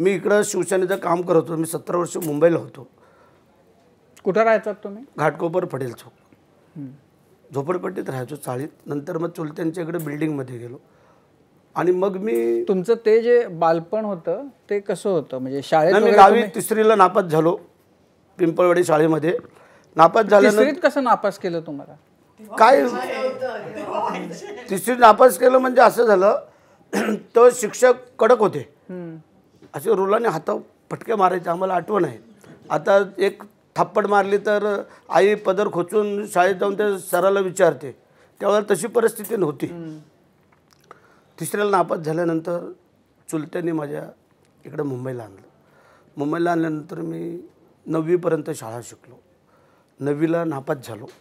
मी इकडं शिवसेनेचं काम करत होतो मी सतरा वर्ष मुंबईला होतो कुठं राहायचा तुम्ही घाटकोपर पडेल चौक झोपडपट्टीत राहायचो चाळीत नंतर मग चुलत्यांच्या इकडे बिल्डिंगमध्ये गेलो आणि मग मी तुमचं ते जे बालपण होतं ते कसं होतं म्हणजे शाळेत मी गावी तिसरीला नापास झालो पिंपळवाडी शाळेमध्ये नापास तिसरीत कसं नापास केलं तुम्हाला काय तिसरी नापास केलं म्हणजे असं झालं तर शिक्षक कडक होते असे रुलाने हाता फटके मारायचे आम्हाला आठवण आहे आता एक थाप्पड मारली तर आई पदर खोचून शाळेत जाऊन त्या सराला विचारते त्यावेळेला तशी परिस्थिती नव्हती तिसऱ्याला नापास झाल्यानंतर चुलत्याने माझ्या इकडं मुंबईला आणलं मुंबईला आणल्यानंतर मी नववीपर्यंत शाळा शिकलो नववीला नापास झालो